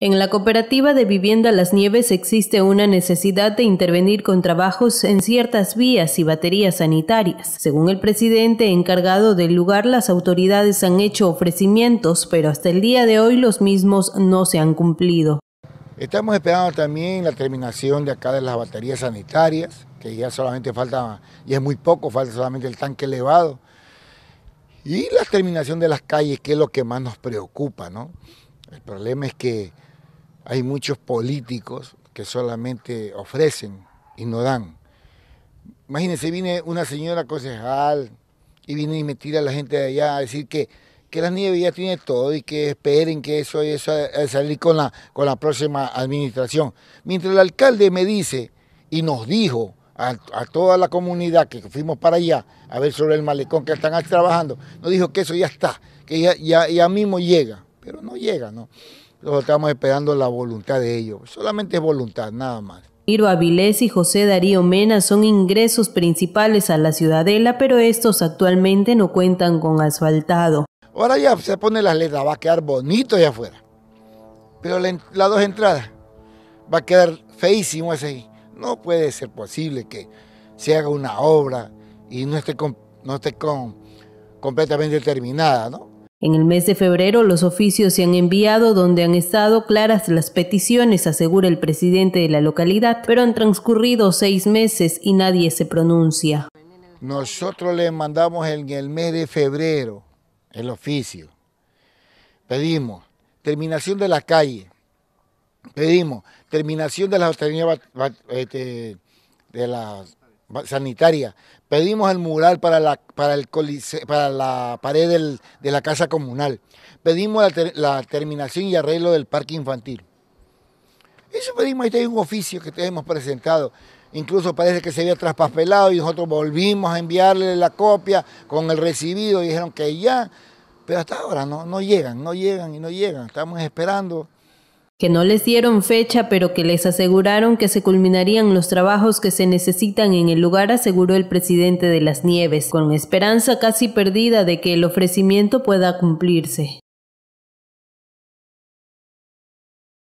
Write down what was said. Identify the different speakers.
Speaker 1: En la cooperativa de vivienda Las Nieves existe una necesidad de intervenir con trabajos en ciertas vías y baterías sanitarias. Según el presidente encargado del lugar, las autoridades han hecho ofrecimientos, pero hasta el día de hoy los mismos no se han cumplido.
Speaker 2: Estamos esperando también la terminación de acá de las baterías sanitarias, que ya solamente falta, y es muy poco, falta solamente el tanque elevado. Y la terminación de las calles, que es lo que más nos preocupa, ¿no? El problema es que hay muchos políticos que solamente ofrecen y no dan. Imagínense, viene una señora concejal y viene y me tira a la gente de allá a decir que, que nieve ya tiene todo y que esperen que eso y eso eh, salir con la, con la próxima administración. Mientras el alcalde me dice y nos dijo a, toda la comunidad que fuimos para allá a ver sobre el malecón que están trabajando, nos dijo que eso ya está, que ya, ya, ya mismo llega, pero no llega, ¿no? Nosotros estamos esperando la voluntad de ellos. Solamente es voluntad, nada más.
Speaker 1: Miro Avilés y José Darío Mena son ingresos principales a la ciudadela, pero estos actualmente no cuentan con asfaltado.
Speaker 2: Ahora ya se pone las letras, va a quedar bonito allá afuera. Pero las dos entradas, va a quedar feísimo ese No puede ser posible que se haga una obra y no esté, completamente
Speaker 1: terminada, ¿no? En el mes de febrero los oficios se han enviado donde han estado claras las peticiones, asegura el presidente de la localidad, pero han transcurrido seis meses y nadie se pronuncia.
Speaker 2: Nosotros le mandamos en el mes de febrero el oficio. Pedimos terminación de la calle. Pedimos terminación de la este, de las sanitaria. Pedimos el mural para la, para el para la pared de la casa comunal. Pedimos la, terminación y arreglo del parque infantil. Eso pedimos, este es un oficio que te hemos presentado. Incluso parece que se había traspapelado y nosotros volvimos a enviarle la copia con el recibido y dijeron que ya, pero hasta ahora no, no llegan, no llegan y no llegan. Estamos esperando
Speaker 1: que no les dieron fecha pero que les aseguraron que se culminarían los trabajos que se necesitan en el lugar, aseguró el presidente de las Nieves, con esperanza casi perdida de que el ofrecimiento pueda cumplirse.